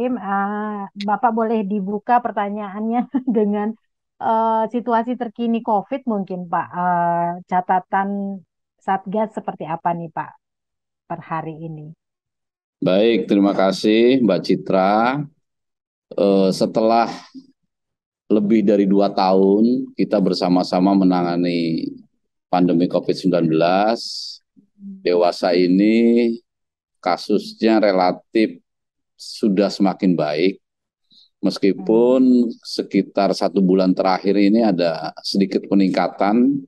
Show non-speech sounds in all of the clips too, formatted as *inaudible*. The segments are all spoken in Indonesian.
Ibrahim. Uh, Bapak boleh dibuka pertanyaannya *laughs* dengan uh, situasi terkini COVID mungkin Pak. Uh, catatan Satgas seperti apa nih Pak per hari ini? Baik, terima kasih Mbak Citra. Uh, setelah lebih dari dua tahun kita bersama-sama menangani pandemi COVID-19, dewasa ini kasusnya relatif sudah semakin baik. Meskipun sekitar satu bulan terakhir ini ada sedikit peningkatan,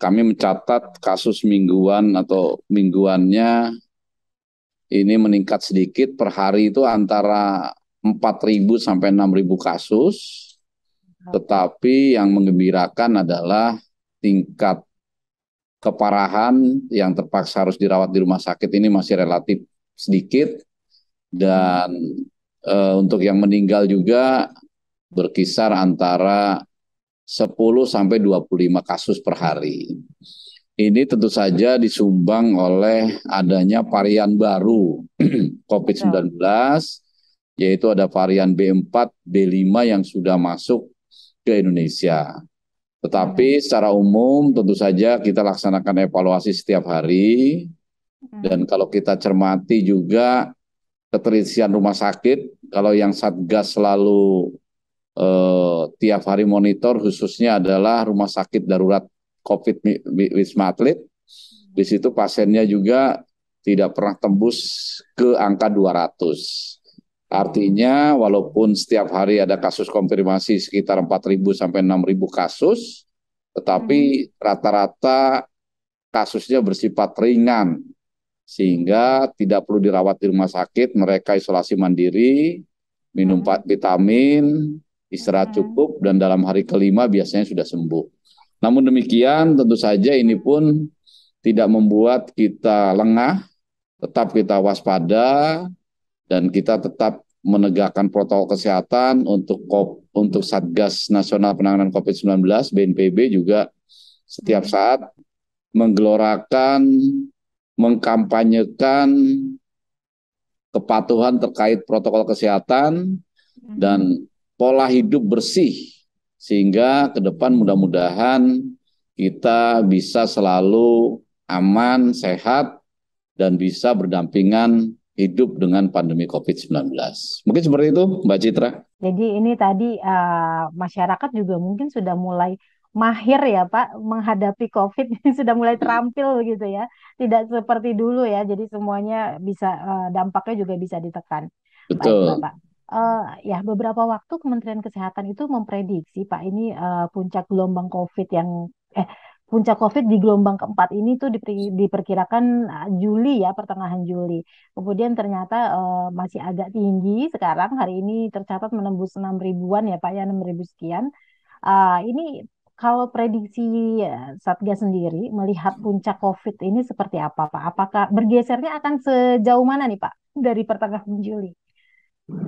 kami mencatat kasus mingguan atau mingguannya ini meningkat sedikit per hari itu antara 4.000 sampai 6.000 kasus. Tetapi yang mengembirakan adalah tingkat keparahan yang terpaksa harus dirawat di rumah sakit ini masih relatif sedikit dan e, untuk yang meninggal juga berkisar antara 10 sampai 25 kasus per hari. Ini tentu saja disumbang oleh adanya varian baru *clears throat* COVID-19 yaitu ada varian B4, B5 yang sudah masuk ke Indonesia. Tetapi hmm. secara umum tentu saja kita laksanakan evaluasi setiap hari hmm. dan kalau kita cermati juga keterisian rumah sakit. Kalau yang Satgas selalu eh, tiap hari monitor khususnya adalah rumah sakit darurat COVID Wisma Atlet. Di situ pasiennya juga tidak pernah tembus ke angka 200. Artinya walaupun setiap hari ada kasus konfirmasi sekitar 4.000 sampai 6.000 kasus, tetapi hmm. rata-rata kasusnya bersifat ringan sehingga tidak perlu dirawat di rumah sakit, mereka isolasi mandiri, minum hmm. vitamin, istirahat hmm. cukup, dan dalam hari kelima biasanya sudah sembuh. Namun demikian, tentu saja ini pun tidak membuat kita lengah, tetap kita waspada, dan kita tetap menegakkan protokol kesehatan untuk COP, untuk Satgas Nasional Penanganan COVID-19 BNPB juga setiap hmm. saat menggelorakan mengkampanyekan kepatuhan terkait protokol kesehatan hmm. dan pola hidup bersih sehingga ke depan mudah-mudahan kita bisa selalu aman, sehat dan bisa berdampingan hidup dengan pandemi COVID-19. Mungkin seperti itu, Mbak Citra. Jadi ini tadi uh, masyarakat juga mungkin sudah mulai mahir ya Pak menghadapi COVID *laughs* sudah mulai hmm. terampil gitu ya. Tidak seperti dulu ya. Jadi semuanya bisa eh, dampaknya juga bisa ditekan. Betul. Baik, Bapak. Uh, ya beberapa waktu Kementerian Kesehatan itu memprediksi Pak ini uh, puncak gelombang COVID yang eh puncak COVID di gelombang keempat ini tuh diperkirakan Juli ya pertengahan Juli. Kemudian ternyata uh, masih agak tinggi sekarang hari ini tercatat menembus enam ribuan ya Pak ya enam ribu sekian. Uh, ini kalau prediksi ya, Satgas sendiri melihat puncak COVID ini seperti apa, Pak? Apakah bergesernya akan sejauh mana nih, Pak, dari pertengahan Juli?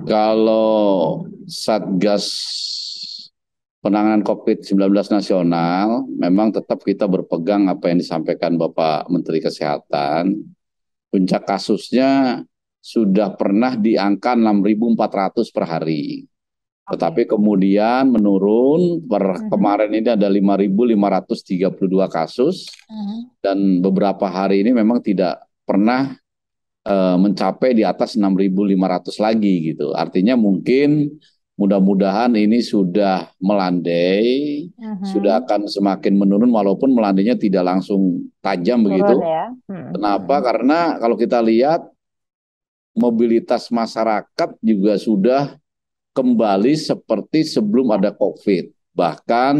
Kalau Satgas penanganan COVID-19 nasional, memang tetap kita berpegang apa yang disampaikan Bapak Menteri Kesehatan. Puncak kasusnya sudah pernah di angka 6.400 per hari. Tetapi kemudian menurun per mm-hmm. kemarin ini ada 5.532 kasus uh mm-hmm. -huh. dan beberapa hari ini memang tidak pernah uh, mencapai di atas 6.500 lagi gitu. Artinya mungkin mudah-mudahan ini sudah melandai, uh mm-hmm. -huh. sudah akan semakin menurun walaupun melandainya tidak langsung tajam Turun begitu. Ya. Hmm. Kenapa? Karena kalau kita lihat mobilitas masyarakat juga sudah kembali seperti sebelum ada COVID. Bahkan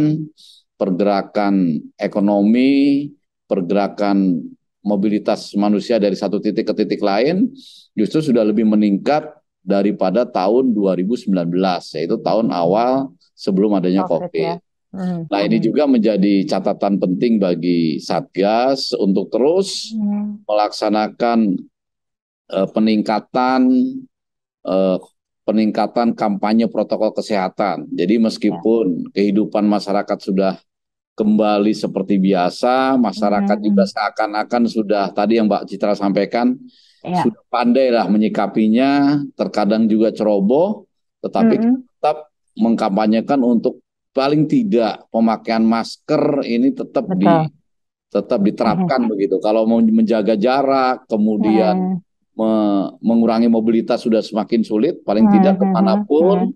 pergerakan ekonomi, pergerakan mobilitas manusia dari satu titik ke titik lain justru sudah lebih meningkat daripada tahun 2019 yaitu tahun awal sebelum adanya COVID. COVID. Ya. Hmm. Nah ini hmm. juga menjadi catatan penting bagi Satgas untuk terus hmm. melaksanakan uh, peningkatan uh, peningkatan kampanye protokol kesehatan. Jadi meskipun ya. kehidupan masyarakat sudah kembali seperti biasa, masyarakat ya. juga seakan-akan sudah tadi yang Mbak Citra sampaikan ya. sudah lah menyikapinya, terkadang juga ceroboh, tetapi ya. tetap mengkampanyekan untuk paling tidak pemakaian masker ini tetap Betul. di tetap diterapkan mm-hmm. begitu. Kalau mau menjaga jarak, kemudian me mengurangi mobilitas sudah semakin sulit, paling hmm, tidak kemanapun, hmm.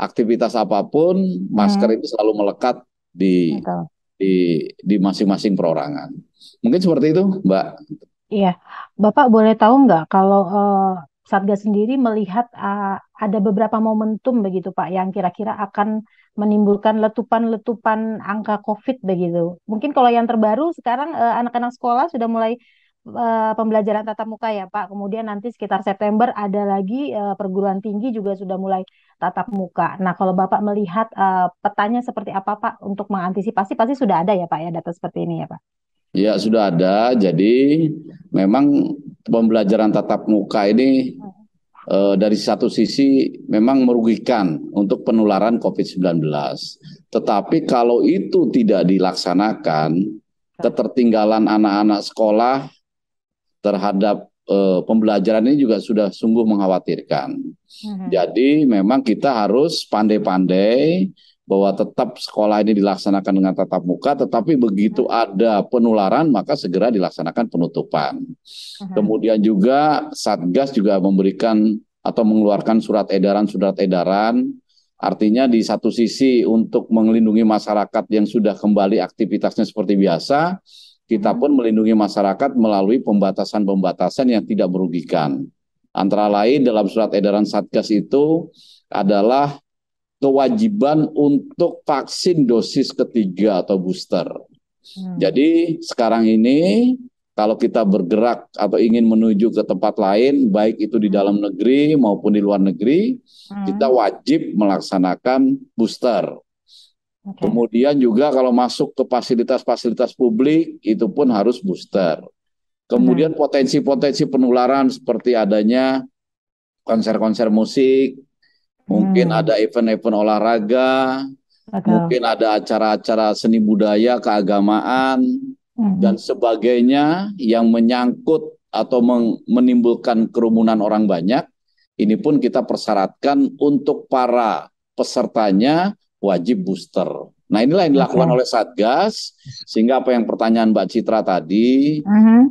aktivitas apapun, masker hmm. itu selalu melekat di di di masing-masing perorangan. Mungkin seperti itu, Mbak. Iya, Bapak boleh tahu nggak kalau uh, Satgas sendiri melihat uh, ada beberapa momentum begitu Pak yang kira-kira akan menimbulkan letupan-letupan angka COVID begitu. Mungkin kalau yang terbaru sekarang eh, anak-anak uh, sekolah sudah mulai Eh, pembelajaran tatap muka ya Pak. Kemudian nanti sekitar September ada lagi eh, perguruan tinggi juga sudah mulai tatap muka. Nah, kalau Bapak melihat eh, petanya seperti apa Pak untuk mengantisipasi pasti sudah ada ya Pak ya data seperti ini ya Pak. Ya, sudah ada. Jadi memang pembelajaran tatap muka ini dari satu sisi memang merugikan untuk penularan COVID-19. Tetapi kalau itu tidak dilaksanakan, ketertinggalan anak-anak sekolah terhadap uh, pembelajaran ini juga sudah sungguh mengkhawatirkan. hmm Jadi memang kita harus pandai-pandai bahwa tetap sekolah ini dilaksanakan dengan tatap muka, tetapi begitu mm-hmm. ada penularan maka segera dilaksanakan penutupan. Mm-hmm. Kemudian juga Satgas juga memberikan atau mengeluarkan surat edaran surat edaran, artinya di satu sisi untuk melindungi masyarakat yang sudah kembali aktivitasnya seperti biasa, kita hmm. pun melindungi masyarakat melalui pembatasan-pembatasan yang tidak merugikan. Antara lain dalam surat edaran Satgas itu adalah kewajiban untuk vaksin dosis ketiga atau booster. Hmm. Jadi sekarang ini kalau kita bergerak atau ingin menuju ke tempat lain, baik itu di dalam hmm. negeri maupun di luar negeri, kita wajib melaksanakan booster. Okay. Kemudian juga kalau masuk ke fasilitas-fasilitas publik itu pun harus booster. Kemudian potensi-potensi penularan seperti adanya konser-konser musik, hmm. mungkin ada event-event olahraga, Atau... mungkin ada acara-acara seni budaya, keagamaan, hmm. dan sebagainya yang menyangkut atau menimbulkan kerumunan orang banyak, ini pun kita persyaratkan untuk para pesertanya wajib booster. Nah inilah yang dilakukan oleh Satgas sehingga apa yang pertanyaan Mbak Citra tadi uh mm-hmm. -huh.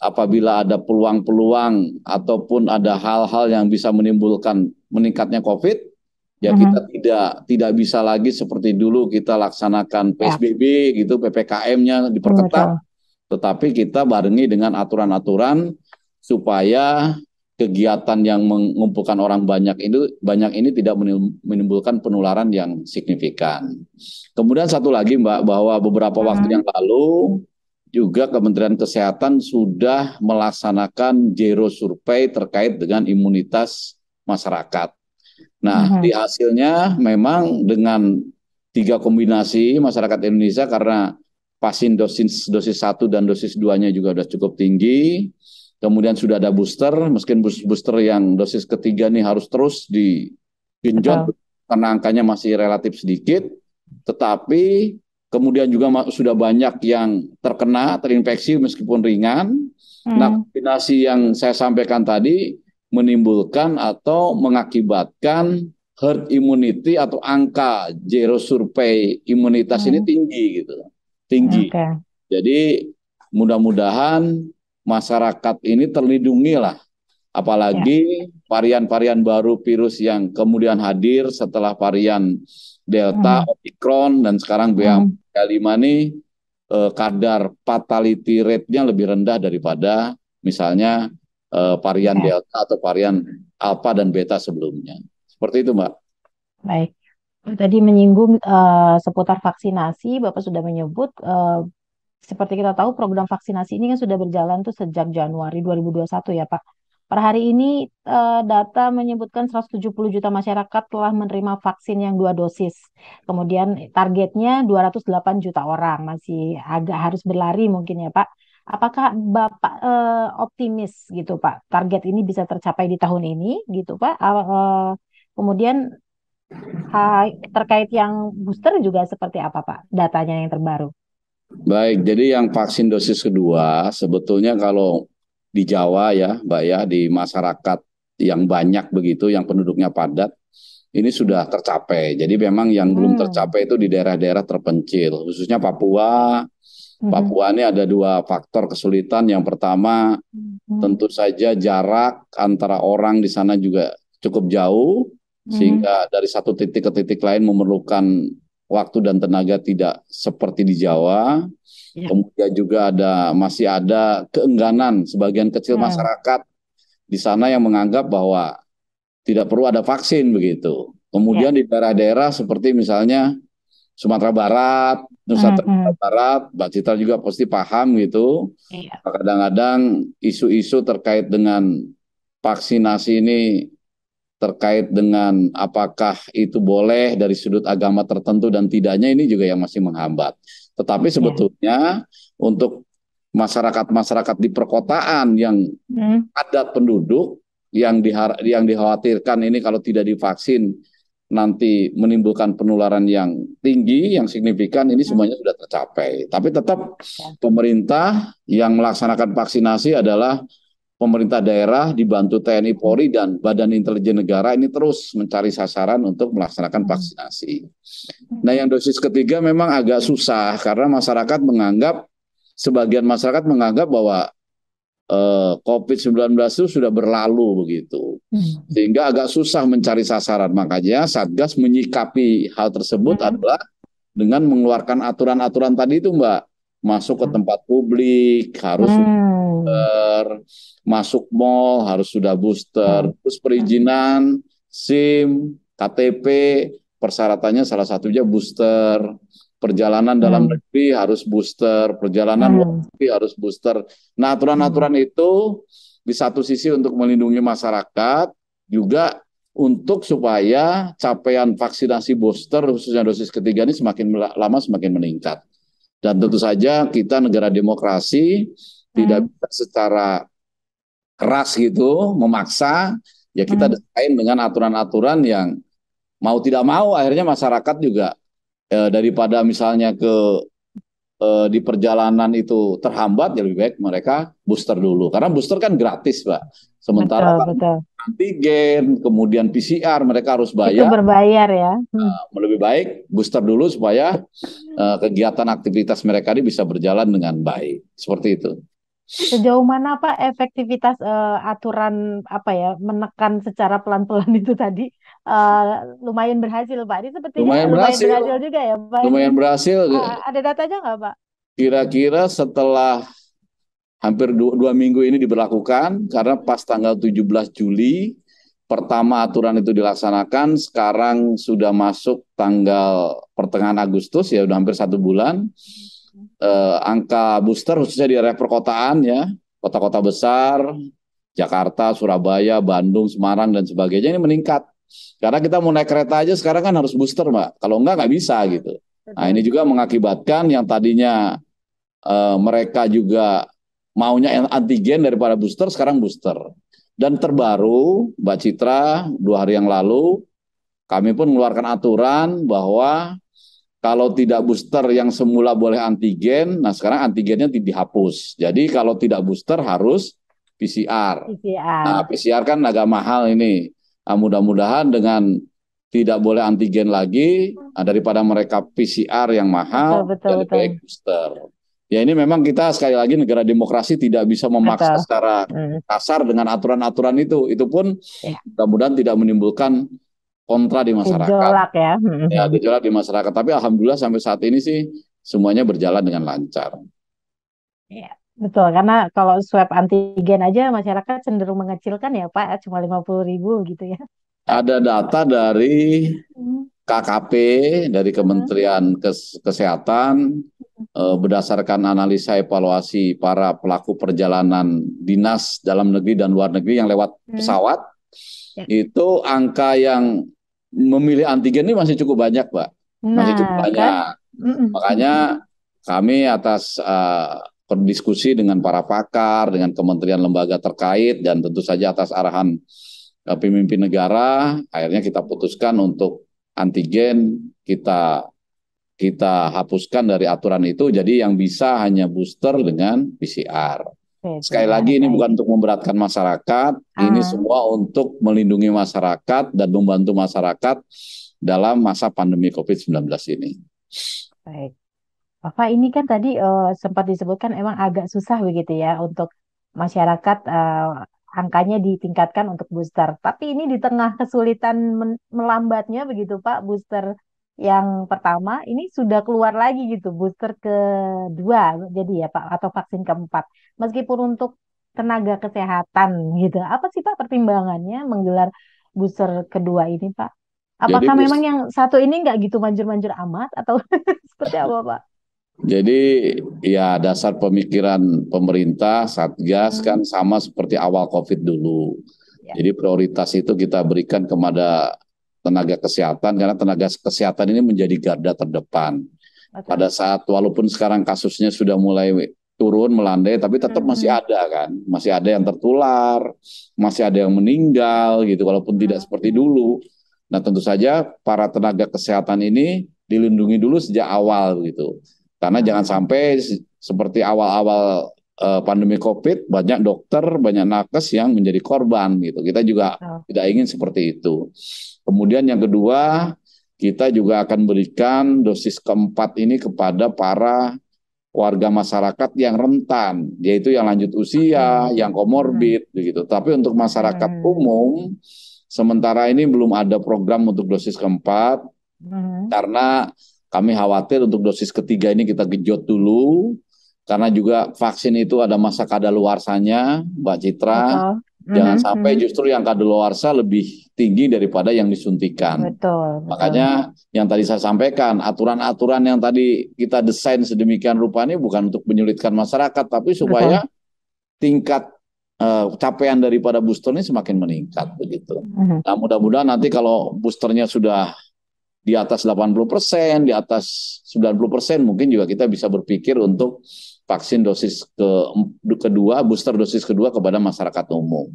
apabila ada peluang-peluang ataupun ada hal-hal yang bisa menimbulkan meningkatnya COVID ya uh mm-hmm. -huh. kita tidak tidak bisa lagi seperti dulu kita laksanakan PSBB ya. gitu PPKM-nya diperketat Betul. tetapi kita barengi dengan aturan-aturan supaya kegiatan yang mengumpulkan orang banyak itu banyak ini tidak menimbulkan penularan yang signifikan. Kemudian satu lagi Mbak bahwa beberapa hmm. waktu yang lalu juga Kementerian Kesehatan sudah melaksanakan zero survei terkait dengan imunitas masyarakat. Nah, hmm. di hasilnya memang dengan tiga kombinasi masyarakat Indonesia karena vaksin dosis dosis 1 dan dosis 2-nya juga sudah cukup tinggi Kemudian sudah ada booster, meskipun booster yang dosis ketiga ini harus terus digenjot karena angkanya masih relatif sedikit, tetapi kemudian juga sudah banyak yang terkena terinfeksi meskipun ringan. Hmm. Nah, kombinasi yang saya sampaikan tadi menimbulkan atau mengakibatkan herd immunity atau angka zero survei imunitas hmm. ini tinggi gitu. Tinggi. Okay. Jadi mudah-mudahan masyarakat ini terlindungi lah. Apalagi ya. varian-varian ya. baru virus yang kemudian hadir setelah varian Delta, hmm. Omicron, dan sekarang ba Kalimani hmm. ini eh, kadar fatality rate-nya lebih rendah daripada misalnya eh, varian ya. Delta atau varian Alpha dan Beta sebelumnya. Seperti itu, Mbak. Baik. Tadi menyinggung uh, seputar vaksinasi, Bapak sudah menyebut uh, seperti kita tahu program vaksinasi ini kan sudah berjalan tuh sejak Januari 2021 ya Pak. Per hari ini eh, data menyebutkan 170 juta masyarakat telah menerima vaksin yang dua dosis. Kemudian targetnya 208 juta orang masih agak harus berlari mungkin ya Pak. Apakah Bapak uh, optimis gitu Pak? Target ini bisa tercapai di tahun ini gitu Pak? uh, kemudian terkait yang booster juga seperti apa Pak? Datanya yang terbaru? Baik, jadi yang vaksin dosis kedua sebetulnya kalau di Jawa ya, Mbak ya, di masyarakat yang banyak begitu, yang penduduknya padat, ini sudah tercapai. Jadi memang yang hmm. belum tercapai itu di daerah-daerah terpencil, khususnya Papua. Hmm. Papua ini ada dua faktor kesulitan. Yang pertama hmm. tentu saja jarak antara orang di sana juga cukup jauh, hmm. sehingga dari satu titik ke titik lain memerlukan waktu dan tenaga tidak seperti di Jawa. Ya. Kemudian juga ada masih ada keengganan sebagian kecil ya. masyarakat di sana yang menganggap bahwa tidak perlu ada vaksin begitu. Kemudian ya. di daerah-daerah seperti misalnya Sumatera Barat, Nusa Tenggara Barat, Mbak Citra juga pasti paham gitu. Iya. Kadang-kadang isu-isu terkait dengan vaksinasi ini terkait dengan apakah itu boleh dari sudut agama tertentu dan tidaknya ini juga yang masih menghambat. Tetapi sebetulnya untuk masyarakat-masyarakat di perkotaan yang hmm. adat penduduk yang dihar yang dikhawatirkan ini kalau tidak divaksin nanti menimbulkan penularan yang tinggi yang signifikan ini hmm. semuanya sudah tercapai. Tapi tetap ya. pemerintah yang melaksanakan vaksinasi adalah pemerintah daerah dibantu TNI Polri dan Badan Intelijen Negara ini terus mencari sasaran untuk melaksanakan vaksinasi. Nah, yang dosis ketiga memang agak susah karena masyarakat menganggap sebagian masyarakat menganggap bahwa eh, COVID-19 itu sudah berlalu begitu. Hmm. Sehingga agak susah mencari sasaran. Makanya Satgas menyikapi hal tersebut hmm. adalah dengan mengeluarkan aturan-aturan tadi itu, Mbak. Masuk ke hmm. tempat publik, harus hmm booster, masuk mall harus sudah booster, hmm. terus perizinan, SIM, KTP, persyaratannya salah satunya booster. Perjalanan dalam hmm. negeri harus booster, perjalanan hmm. luar negeri harus booster. Nah, aturan-aturan itu di satu sisi untuk melindungi masyarakat, juga untuk supaya capaian vaksinasi booster khususnya dosis ketiga ini semakin lama semakin meningkat. Dan tentu saja kita negara demokrasi tidak hmm. bisa secara keras gitu memaksa ya kita hmm. desain dengan aturan-aturan yang mau tidak mau akhirnya masyarakat juga eh, daripada misalnya ke eh, di perjalanan itu terhambat ya lebih baik mereka booster dulu karena booster kan gratis pak sementara betul, kan betul. antigen kemudian PCR mereka harus bayar itu berbayar ya nah, hmm. lebih baik booster dulu supaya eh, kegiatan aktivitas mereka ini bisa berjalan dengan baik seperti itu Sejauh mana Pak efektivitas uh, aturan apa ya menekan secara pelan-pelan itu tadi uh, lumayan berhasil Pak. Ini sepertinya lumayan, lumayan berhasil. berhasil juga ya Pak. Lumayan berhasil. Uh, *laughs* ada datanya nggak Pak? Kira-kira setelah hampir dua, dua minggu ini diberlakukan karena pas tanggal 17 Juli pertama aturan itu dilaksanakan sekarang sudah masuk tanggal pertengahan Agustus ya udah hampir satu bulan. Hmm eh, angka booster khususnya di area perkotaan ya, kota-kota besar, Jakarta, Surabaya, Bandung, Semarang dan sebagainya ini meningkat. Karena kita mau naik kereta aja sekarang kan harus booster, Mbak. Kalau enggak nggak bisa gitu. Nah, ini juga mengakibatkan yang tadinya eh, mereka juga maunya antigen daripada booster sekarang booster. Dan terbaru, Mbak Citra, dua hari yang lalu, kami pun mengeluarkan aturan bahwa kalau tidak booster yang semula boleh antigen, nah sekarang antigennya dihapus. Jadi kalau tidak booster harus PCR. PCR. Nah, PCR kan agak mahal ini. Nah, mudah-mudahan dengan tidak boleh antigen lagi nah, daripada mereka PCR yang mahal betul, betul, jadi baik booster. Ya ini memang kita sekali lagi negara demokrasi tidak bisa memaksa betul. secara hmm. kasar dengan aturan-aturan itu. Itu pun ya. mudah-mudahan tidak menimbulkan kontra di masyarakat. Gejolak ya. Hmm. Ya, gejolak di masyarakat. Tapi alhamdulillah sampai saat ini sih semuanya berjalan dengan lancar. Iya, betul. Karena kalau swab antigen aja masyarakat cenderung mengecilkan ya Pak, cuma lima puluh ribu gitu ya. Ada data dari hmm. KKP, dari Kementerian Kesehatan, hmm. eh, berdasarkan analisa evaluasi para pelaku perjalanan dinas dalam negeri dan luar negeri yang lewat pesawat, Ya. itu angka yang memilih antigen ini masih cukup banyak, Pak. Nah, masih cukup kan? banyak. Kan? Makanya kami atas uh, dengan para pakar, dengan kementerian lembaga terkait, dan tentu saja atas arahan uh, pemimpin negara, akhirnya kita putuskan untuk antigen kita kita hapuskan dari aturan itu. Jadi yang bisa hanya booster dengan PCR. Sekali lagi ini bukan untuk memberatkan masyarakat, ini ah. semua untuk melindungi masyarakat dan membantu masyarakat dalam masa pandemi COVID-19 ini. Baik. Bapak ini kan tadi uh, sempat disebutkan emang agak susah begitu ya untuk masyarakat uh, angkanya ditingkatkan untuk booster. Tapi ini di tengah kesulitan melambatnya begitu Pak booster yang pertama ini sudah keluar lagi gitu booster kedua jadi ya Pak atau vaksin keempat. Meskipun untuk tenaga kesehatan gitu. Apa sih Pak pertimbangannya menggelar booster kedua ini Pak? Apakah jadi, memang yang satu ini nggak gitu manjur-manjur amat atau *laughs* seperti apa Pak? Jadi ya dasar pemikiran pemerintah Satgas kan hmm. kan sama seperti awal Covid dulu. Ya. Jadi prioritas itu kita berikan kepada tenaga kesehatan karena tenaga kesehatan ini menjadi garda terdepan. Okay. Pada saat walaupun sekarang kasusnya sudah mulai turun melandai tapi tetap hmm. masih ada kan masih ada yang tertular masih ada yang meninggal gitu walaupun tidak mm-hmm. seperti dulu nah tentu saja para tenaga kesehatan ini dilindungi dulu sejak awal gitu karena mm-hmm. jangan sampai seperti awal-awal uh, pandemi COVID banyak dokter, banyak nakes yang menjadi korban gitu. Kita juga oh. tidak ingin seperti itu. Kemudian yang kedua, kita juga akan berikan dosis keempat ini kepada para warga masyarakat yang rentan, yaitu yang lanjut usia, hmm. yang komorbid hmm. begitu. Tapi untuk masyarakat hmm. umum sementara ini belum ada program untuk dosis keempat hmm. karena kami khawatir untuk dosis ketiga ini kita gejot dulu karena juga vaksin itu ada masa kadaluarsanya, Mbak Citra. Jangan mm-hmm. sampai mhm. justru yang kadaluarsa lebih tinggi daripada yang disuntikan. Betul. Makanya yang tadi saya sampaikan, aturan-aturan yang tadi kita desain sedemikian rupa ini bukan untuk menyulitkan masyarakat, tapi supaya betul. tingkat uh, capaian daripada booster ini semakin meningkat begitu. Mm-hmm. Nah, mudah-mudahan nanti kalau boosternya sudah di atas 80%, di atas 90%, mungkin juga kita bisa berpikir untuk vaksin dosis ke kedua, booster dosis kedua kepada masyarakat umum.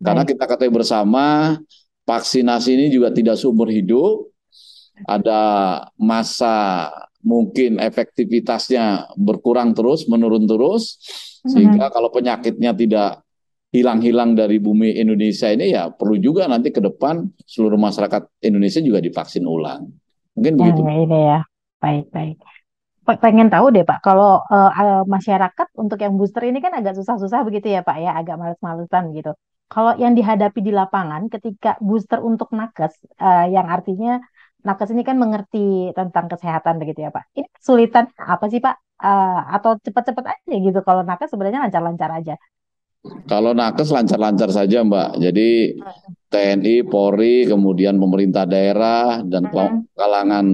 Karena kita ketahui bersama, vaksinasi ini juga tidak seumur hidup. Ada masa mungkin efektivitasnya berkurang terus, menurun terus. Hmm. Sehingga kalau penyakitnya tidak hilang-hilang dari bumi Indonesia ini ya perlu juga nanti ke depan seluruh masyarakat Indonesia juga divaksin ulang. Mungkin begitu. Ya, ya, ya. Baik, baik pengen tahu deh Pak, kalau uh, masyarakat untuk yang booster ini kan agak susah-susah begitu ya Pak ya, agak males-malesan gitu. Kalau yang dihadapi di lapangan ketika booster untuk nakes, uh, yang artinya nakes ini kan mengerti tentang kesehatan begitu ya Pak. Ini kesulitan apa sih Pak? Uh, atau cepat-cepat aja gitu kalau nakes sebenarnya lancar-lancar aja. Kalau nakes lancar-lancar saja Mbak. Jadi hmm. TNI, Polri, kemudian pemerintah daerah dan hmm. kalangan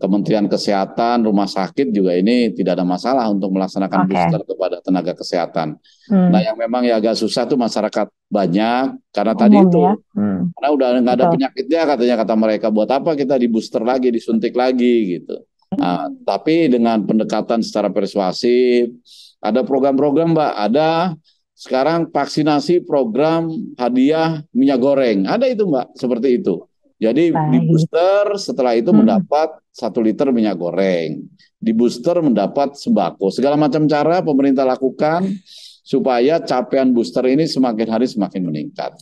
Kementerian Kesehatan, rumah sakit juga ini tidak ada masalah untuk melaksanakan okay. booster kepada tenaga kesehatan. Hmm. Nah, yang memang ya agak susah tuh masyarakat banyak karena Umum tadi ya? itu hmm. karena udah nggak ada penyakitnya katanya kata mereka buat apa kita di booster lagi, disuntik lagi gitu. Nah, tapi dengan pendekatan secara persuasif, ada program-program Mbak, ada sekarang vaksinasi program hadiah minyak goreng. Ada itu Mbak, seperti itu. Jadi di booster setelah itu hmm. mendapat satu liter minyak goreng, di booster mendapat sembako. Segala macam cara pemerintah lakukan supaya capaian booster ini semakin hari semakin meningkat.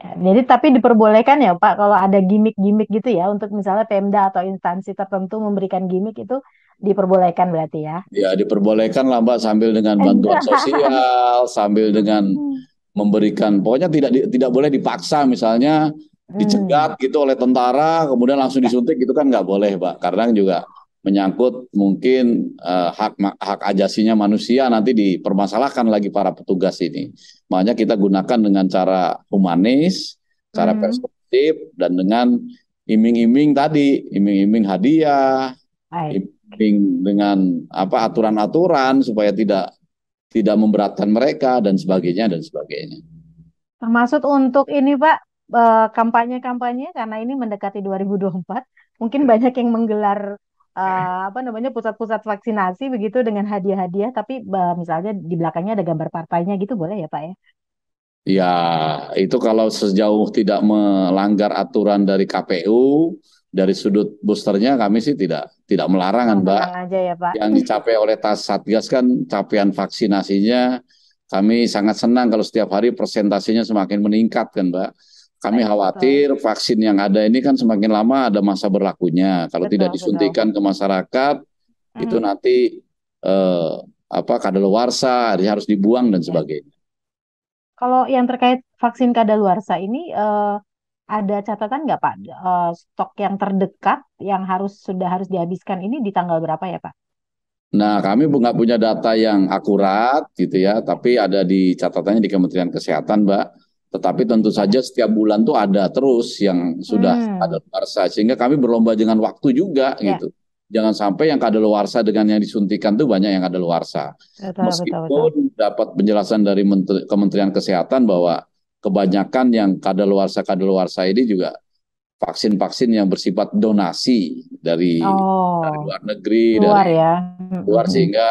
Ya, jadi tapi diperbolehkan ya Pak kalau ada gimmick-gimmick gitu ya untuk misalnya Pemda atau instansi tertentu memberikan gimmick itu diperbolehkan berarti ya? Ya diperbolehkan lah Mbak sambil dengan bantuan sosial, sambil dengan hmm. memberikan pokoknya tidak tidak boleh dipaksa misalnya dicegat hmm. gitu oleh tentara kemudian langsung disuntik itu kan nggak boleh pak karena juga menyangkut mungkin uh, hak hak ajasinya manusia nanti dipermasalahkan lagi para petugas ini makanya kita gunakan dengan cara humanis cara hmm. perspektif dan dengan iming-iming tadi iming-iming hadiah Hai. iming dengan apa aturan-aturan supaya tidak tidak memberatkan mereka dan sebagainya dan sebagainya termasuk untuk ini pak Eh, kampanye-kampanye uh, karena ini mendekati 2024, mungkin iya. banyak yang menggelar uh, apa namanya pusat-pusat vaksinasi begitu dengan hadiah-hadiah, tapi uh, misalnya di belakangnya ada gambar partainya gitu boleh ya Pak ya? Ya, itu kalau sejauh tidak melanggar aturan dari KPU, dari sudut boosternya kami sih tidak tidak melarang, oh, Mbak. Aja ya, Pak. Yang dicapai oleh tas Satgas kan capaian vaksinasinya kami sangat senang kalau setiap hari persentasenya semakin meningkat kan, Mbak. Kami khawatir vaksin yang ada ini kan semakin lama ada masa berlakunya. Kalau betul, tidak disuntikan betul. ke masyarakat hmm. itu nanti eh, apa kadaluarsa harus dibuang dan sebagainya. Kalau yang terkait vaksin kadaluarsa ini eh, ada catatan nggak Pak eh, stok yang terdekat yang harus sudah harus dihabiskan ini di tanggal berapa ya Pak? Nah, kami nggak punya data yang akurat gitu ya, tapi ada di catatannya di Kementerian Kesehatan, Mbak tetapi tentu saja setiap bulan tuh ada terus yang sudah hmm. kadaluarsa sehingga kami berlomba dengan waktu juga yeah. gitu. Jangan sampai yang kadaluarsa dengan yang disuntikan tuh banyak yang kadaluarsa. Betul, Meskipun betul, betul. dapat penjelasan dari Menteri, Kementerian Kesehatan bahwa kebanyakan yang kadaluarsa kadaluarsa ini juga vaksin-vaksin yang bersifat donasi dari, oh. dari luar negeri luar dari ya. luar hmm. sehingga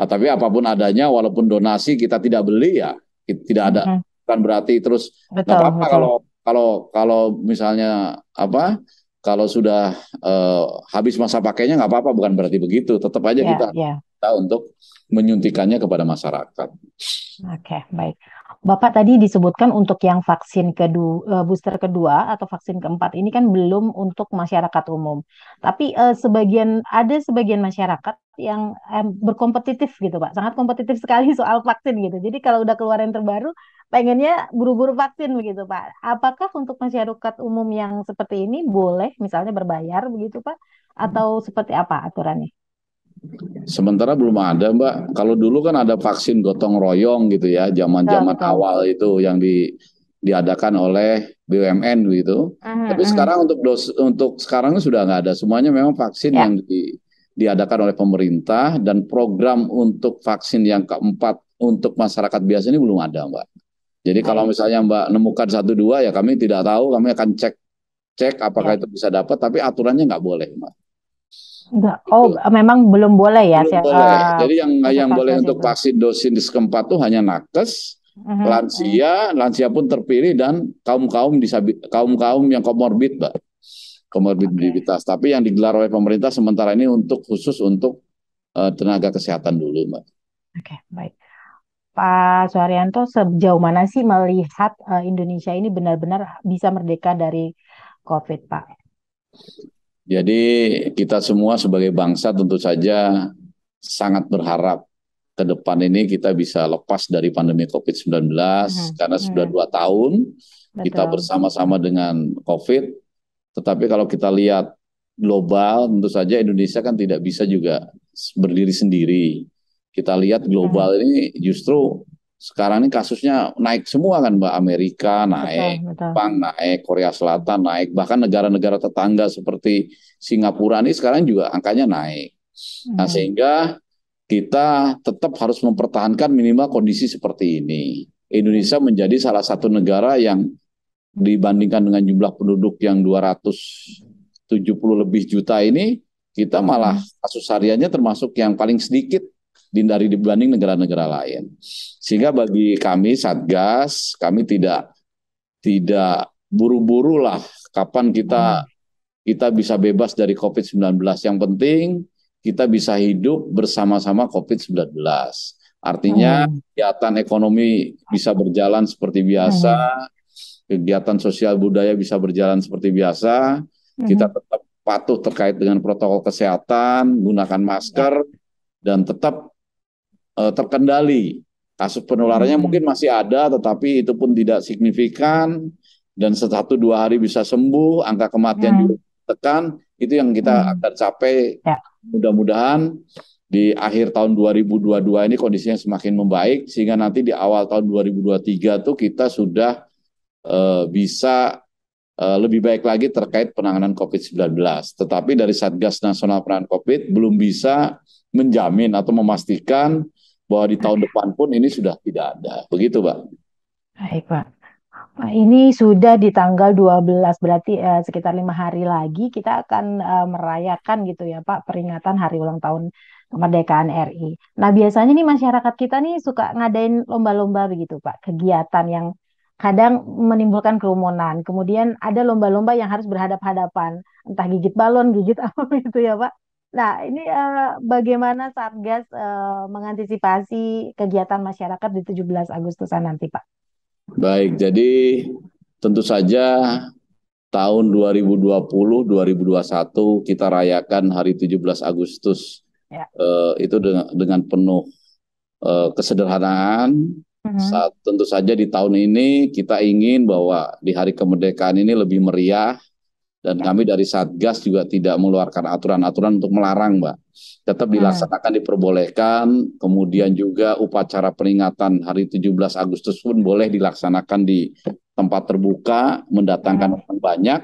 nah, tapi apapun adanya walaupun donasi kita tidak beli ya tidak ada mm -hmm bukan berarti terus nggak apa-apa kalau kalau kalau misalnya apa kalau sudah uh, habis masa pakainya nggak apa-apa bukan berarti begitu tetap aja yeah, kita yeah. kita untuk menyuntikannya kepada masyarakat. Oke okay, baik Bapak tadi disebutkan untuk yang vaksin kedua eh, booster kedua atau vaksin keempat ini kan belum untuk masyarakat umum tapi eh, sebagian ada sebagian masyarakat yang eh, berkompetitif gitu Pak. Sangat kompetitif sekali *laughs* soal vaksin gitu. Jadi kalau udah keluar yang terbaru, pengennya buru-buru vaksin begitu Pak. Apakah untuk masyarakat umum yang seperti ini boleh misalnya berbayar begitu Pak? Atau seperti apa aturannya? Sementara belum ada Mbak. Kalau dulu kan ada vaksin gotong royong gitu ya, zaman-zaman awal itu yang di diadakan oleh BUMN gitu. Uh -huh, Tapi uh -huh. sekarang untuk dos untuk sekarang sudah nggak ada. Semuanya memang vaksin yeah. yang di diadakan oleh pemerintah dan program untuk vaksin yang keempat untuk masyarakat biasa ini belum ada, Mbak. Jadi Baik. kalau oh. misalnya Mbak nemukan satu dua ya kami tidak tahu, kami akan cek cek apakah ya. itu bisa dapat, tapi aturannya nggak boleh, Mbak. Enggak. Oh, itu. memang belum boleh ya. Belum saya, boleh. Ah, Jadi yang yang boleh untuk vaksin dosis keempat tuh hanya nakes, uh-huh. lansia, mhm. lansia pun terpilih dan kaum kaum disabi kaum kaum yang komorbid, mbak komorbiditas. Tapi yang digelar oleh pemerintah sementara ini untuk khusus untuk uh, tenaga kesehatan dulu, Mbak. Oke, okay, baik. Pak Suharyanto, sejauh mana sih melihat uh, Indonesia ini benar-benar bisa merdeka dari COVID, Pak? Jadi kita semua sebagai bangsa tentu saja sangat berharap ke depan ini kita bisa lepas dari pandemi COVID-19 hmm. karena sudah mm-hmm. dua tahun Betul. kita bersama-sama dengan COVID tetapi kalau kita lihat global, tentu saja Indonesia kan tidak bisa juga berdiri sendiri. Kita lihat global hmm. ini justru sekarang ini kasusnya naik semua kan Mbak Amerika naik, betul, Jepang naik, Korea Selatan naik, bahkan negara-negara tetangga seperti Singapura ini sekarang juga angkanya naik. Nah, hmm. sehingga kita tetap harus mempertahankan minimal kondisi seperti ini. Indonesia menjadi salah satu negara yang dibandingkan dengan jumlah penduduk yang 270 lebih juta ini, kita malah hmm. kasus hariannya termasuk yang paling sedikit dari dibanding negara-negara lain. Sehingga bagi kami Satgas, kami tidak tidak buru-buru lah kapan kita hmm. kita bisa bebas dari Covid-19. Yang penting kita bisa hidup bersama-sama Covid-19. Artinya hmm. kegiatan ekonomi bisa berjalan seperti biasa, kegiatan sosial budaya bisa berjalan seperti biasa, mhm. kita tetap patuh terkait dengan protokol kesehatan, gunakan masker dan tetap uh, terkendali. Kasus penularannya mm-hmm. mungkin masih ada tetapi itu pun tidak signifikan dan satu dua hari bisa sembuh, angka kematian mm-hmm. juga tekan, itu yang kita mm-hmm. akan capai yeah. mudah-mudahan di akhir tahun 2022 ini kondisinya semakin membaik sehingga nanti di awal tahun 2023 tuh kita sudah Eh, bisa eh, lebih baik lagi terkait penanganan COVID-19. Tetapi dari Satgas Nasional Penanganan COVID belum bisa menjamin atau memastikan bahwa di tahun depan pun ini sudah tidak ada. Begitu, Pak. Baik, Pak. Pak, ini sudah di tanggal 12 berarti eh, sekitar lima hari lagi kita akan eh, merayakan gitu ya Pak peringatan hari ulang tahun kemerdekaan RI. Nah biasanya nih masyarakat kita nih suka ngadain lomba-lomba begitu Pak, kegiatan yang kadang menimbulkan kerumunan. Kemudian ada lomba-lomba yang harus berhadap-hadapan, entah gigit balon, gigit *laughs* apa gitu ya, Pak. Nah, ini uh, bagaimana Satgas uh, mengantisipasi kegiatan masyarakat di 17 Agustus nanti, Pak? Baik, jadi tentu saja tahun 2020-2021 kita rayakan hari 17 Agustus. Ya. Uh, itu dengan, dengan penuh uh, kesederhanaan, Mm-hmm. Saat, tentu saja di tahun ini kita ingin bahwa di hari kemerdekaan ini lebih meriah dan kami mm-hmm. dari Satgas juga tidak mengeluarkan aturan-aturan untuk melarang, Mbak. Tetap mm-hmm. dilaksanakan diperbolehkan, kemudian juga upacara peringatan hari 17 Agustus pun boleh dilaksanakan di tempat terbuka, mendatangkan orang banyak,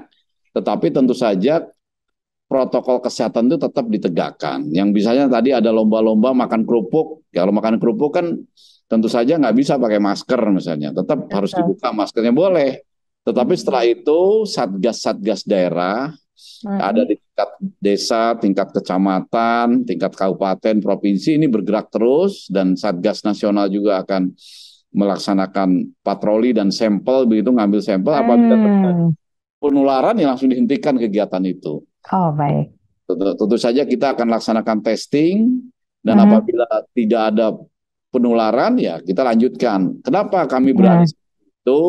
tetapi tentu saja protokol kesehatan itu tetap ditegakkan. Yang bisanya tadi ada lomba-lomba makan kerupuk, kalau makan kerupuk kan tentu saja nggak bisa pakai masker misalnya, tetap Betul. harus dibuka maskernya boleh. Tetapi hmm. setelah itu satgas-satgas daerah hmm. ada di tingkat desa, tingkat kecamatan, tingkat kabupaten, provinsi ini bergerak terus dan satgas nasional juga akan melaksanakan patroli dan sampel begitu ngambil sampel hmm. apabila terjadi penularan yang langsung dihentikan kegiatan itu. Oh baik. Tentu, tentu saja kita akan laksanakan testing dan hmm. apabila tidak ada penularan ya kita lanjutkan. Kenapa kami berani ya. itu?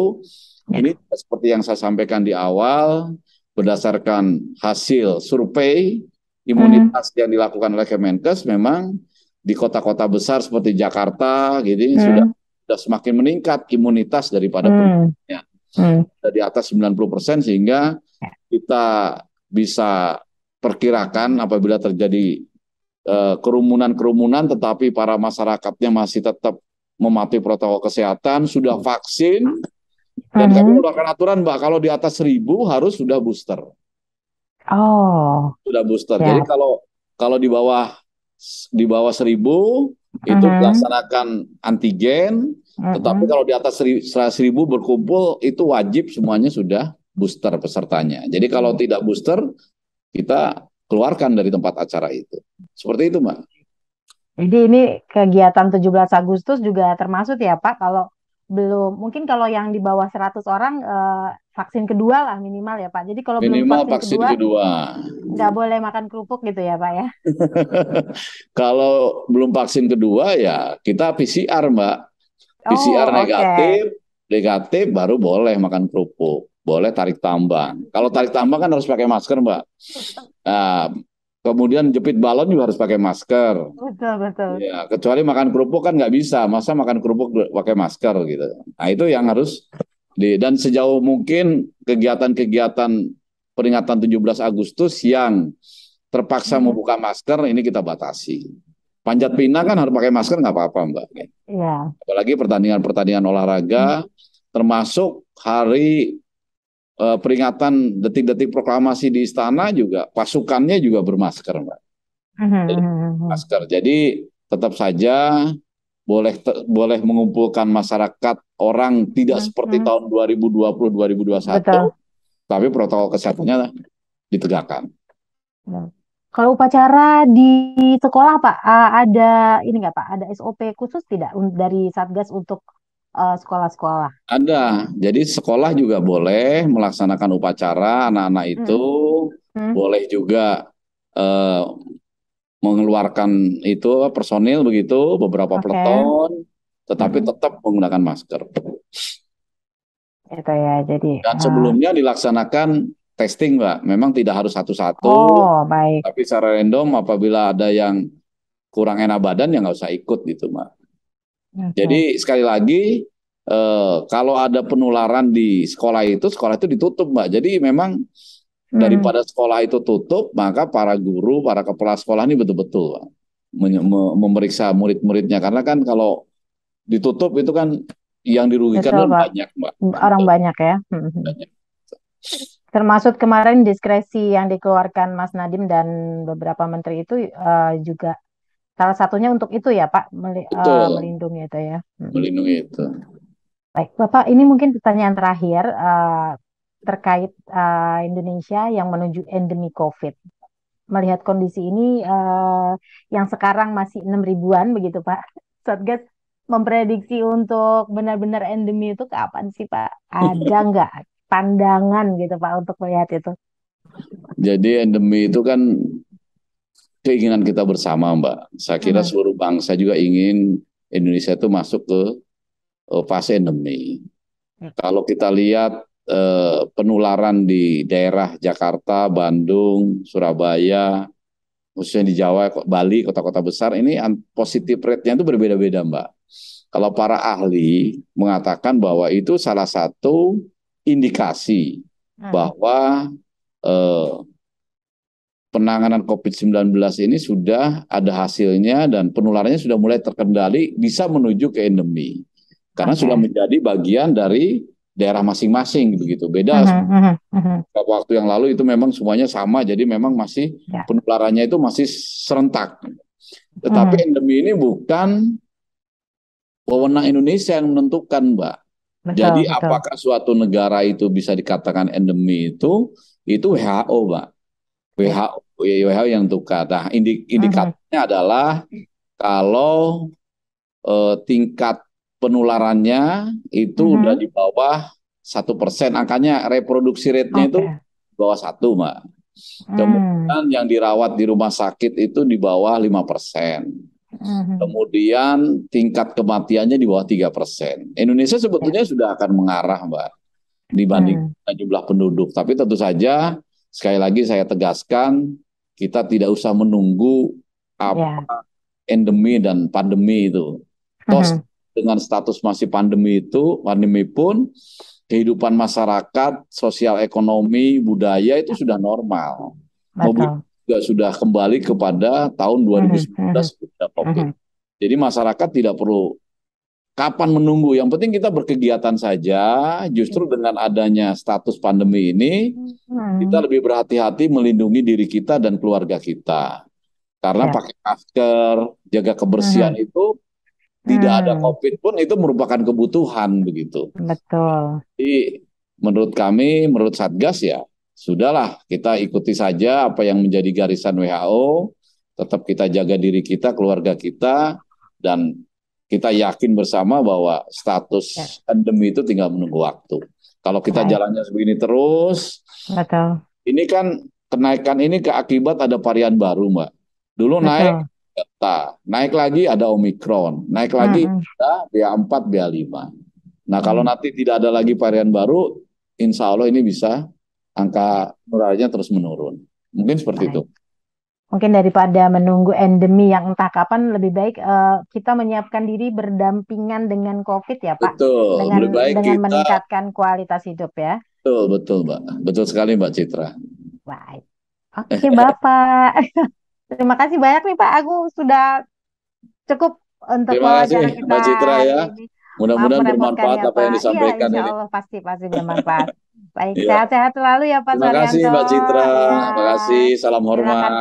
Ya. Ini seperti yang saya sampaikan di awal berdasarkan hasil survei imunitas ya. yang dilakukan oleh Kemenkes memang di kota-kota besar seperti Jakarta gitu ya. sudah sudah semakin meningkat imunitas daripada ya. penduduknya. Ya. di atas 90% sehingga ya. kita bisa perkirakan apabila terjadi Eh, kerumunan-kerumunan tetapi para masyarakatnya masih tetap mematuhi protokol kesehatan, sudah hmm. vaksin dan hmm. kami mengeluarkan aturan Mbak kalau di atas seribu harus sudah booster. Oh. Sudah booster. Yeah. Jadi kalau kalau di bawah di bawah seribu itu uh-huh. Hmm. dilaksanakan antigen, uh-huh. tetapi kalau di atas seribu berkumpul itu wajib semuanya sudah booster pesertanya. Jadi kalau tidak booster kita keluarkan dari tempat acara itu. Seperti itu, Mbak. Jadi ini kegiatan 17 Agustus juga termasuk ya, Pak, kalau belum mungkin kalau yang di bawah 100 orang eh, vaksin kedua lah minimal ya Pak. Jadi kalau minimal belum vaksin, vaksin kedua nggak boleh makan kerupuk gitu ya Pak ya. *laughs* kalau belum vaksin kedua ya kita PCR Mbak. PCR oh, negatif, okay. negatif baru boleh makan kerupuk boleh tarik tambang. Kalau tarik tambang kan harus pakai masker, Mbak. Nah, kemudian jepit balon juga harus pakai masker. Betul, betul. Ya, kecuali makan kerupuk kan nggak bisa. Masa makan kerupuk pakai masker gitu. Nah, itu yang harus di dan sejauh mungkin kegiatan-kegiatan peringatan 17 Agustus yang terpaksa hmm. membuka masker ini kita batasi. Panjat pinang kan harus pakai masker nggak apa-apa, Mbak. Ya. Apalagi pertandingan-pertandingan olahraga hmm. termasuk hari uh, peringatan detik-detik proklamasi di istana juga pasukannya juga bermasker, Mbak. Mhm, Jadi, mhm, mhm, masker. Jadi tetap saja boleh boleh mengumpulkan masyarakat orang tidak seperti tahun 2020 2021 Betul. tapi protokol kesehatannya ditegakkan. Kalau upacara di sekolah Pak eh, ada ini nggak Pak ada SOP khusus tidak dari Satgas untuk Eh, sekolah-sekolah? Uh, Ada. Jadi sekolah juga boleh melaksanakan upacara anak-anak hmm. itu hmm. Hmm. boleh juga uh, mengeluarkan itu personil begitu beberapa okay. peleton, tetapi hmm. tetap menggunakan masker. Itu ya. Jadi dan uh. sebelumnya dilaksanakan testing, mbak. Memang tidak harus satu-satu. Oh baik. Tapi secara random apabila ada yang kurang enak badan ya nggak usah ikut gitu, mbak. Jadi sekali lagi eh, kalau ada penularan di sekolah itu, sekolah itu ditutup, Mbak. Jadi memang hmm. daripada sekolah itu tutup, maka para guru, para kepala sekolah ini betul-betul memeriksa murid-muridnya karena kan kalau ditutup itu kan yang dirugikan Betul, kan banyak, Mbak. Orang Betul. banyak ya. Hmm, hmm. Banyak. Termasuk kemarin diskresi yang dikeluarkan Mas Nadim dan beberapa menteri itu uh, juga Salah satunya untuk itu ya Pak, meli uh, melindungi itu ya. Hmm. Melindungi itu. Baik, Bapak, ini mungkin pertanyaan terakhir uh, terkait uh, Indonesia yang menuju endemi COVID. Melihat kondisi ini uh, yang sekarang masih enam ribuan begitu Pak. *laughs* Satgas memprediksi untuk benar-benar endemi itu kapan sih Pak? Ada *laughs* nggak pandangan gitu Pak untuk melihat itu? Jadi endemi itu kan keinginan kita bersama, Mbak. Saya kira seluruh bangsa juga ingin Indonesia itu masuk ke eh, fase endemi. Ya. Kalau kita lihat eh, penularan di daerah Jakarta, Bandung, Surabaya, khususnya di Jawa, Bali, kota-kota besar ini positif rate-nya itu berbeda-beda, Mbak. Kalau para ahli mengatakan bahwa itu salah satu indikasi bahwa eh, penanganan COVID-19 ini sudah ada hasilnya dan penularannya sudah mulai terkendali bisa menuju ke endemi. Karena okay. sudah menjadi bagian dari daerah masing-masing begitu. Beda uh-huh, uh-huh. waktu yang lalu itu memang semuanya sama jadi memang masih yeah. penularannya itu masih serentak. Tetapi uh-huh. endemi ini bukan wewenang Indonesia yang menentukan, Mbak. Betul, jadi betul. apakah suatu negara itu bisa dikatakan endemi itu itu WHO, Mbak. WHO, WHO yang tukar. Nah, indikatornya uh adalah kalau eh, tingkat penularannya itu uh udah di bawah satu persen, angkanya reproduksi rate-nya okay. itu di bawah satu, mbak. Kemudian hmm. yang dirawat di rumah sakit itu di bawah lima persen. Mhm. Kemudian tingkat kematiannya di bawah tiga persen. Indonesia sebetulnya ya. sudah akan mengarah, Mbak, dibanding hmm. jumlah penduduk. Tapi tentu saja sekali lagi saya tegaskan kita tidak usah menunggu apa yeah. endemi dan pandemi itu. Tos uh mm-hmm. -huh. dengan status masih pandemi itu, pandemi pun kehidupan masyarakat, sosial ekonomi, budaya itu sudah normal. Mobil juga sudah kembali kepada tahun 2019 sebelum uh Uh -huh. Jadi masyarakat tidak perlu kapan menunggu. Yang penting kita berkegiatan saja. Justru iya. dengan adanya status pandemi ini, hmm. kita lebih berhati-hati melindungi diri kita dan keluarga kita. Karena ya. pakai masker, jaga kebersihan hmm. itu tidak hmm. ada COVID pun itu merupakan kebutuhan begitu. Betul. Jadi menurut kami, menurut Satgas ya sudahlah kita ikuti saja apa yang menjadi garisan WHO. Tetap kita jaga diri kita, keluarga kita, dan kita yakin bersama bahwa status endemi ya. itu tinggal menunggu waktu. Kalau kita ya. jalannya sebegini terus, Betul. ini kan kenaikan ini keakibat ada varian baru, Mbak. Dulu Betul. naik Delta, naik lagi ada Omikron, naik lagi hmm. ada BA4, BA5. Nah kalau mm. nanti tidak ada lagi varian baru, insya Allah ini bisa angka murahnya terus menurun. Mungkin seperti Baik. itu. Mungkin daripada menunggu endemi yang entah kapan, lebih baik uh, kita menyiapkan diri berdampingan dengan COVID ya Pak. Betul. Dengan, lebih baik dengan kita... meningkatkan kualitas hidup ya. Betul, betul Mbak. Betul sekali Mbak Citra. Baik. Oke okay, Bapak. *laughs* Terima kasih banyak nih Pak Agung sudah cukup untuk Terima kasih Mbak Citra ya. Mudah-mudahan bermanfaat ya, apa yang iya, disampaikan iya, ini. Pasti pasti bermanfaat. Baik, iya. sehat-sehat ya. selalu ya Pak Terima kasih Mbak Citra, ya. terima kasih, salam hormat.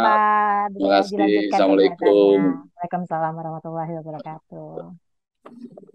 Terima kasih, Assalamualaikum. Waalaikumsalam warahmatullahi wabarakatuh.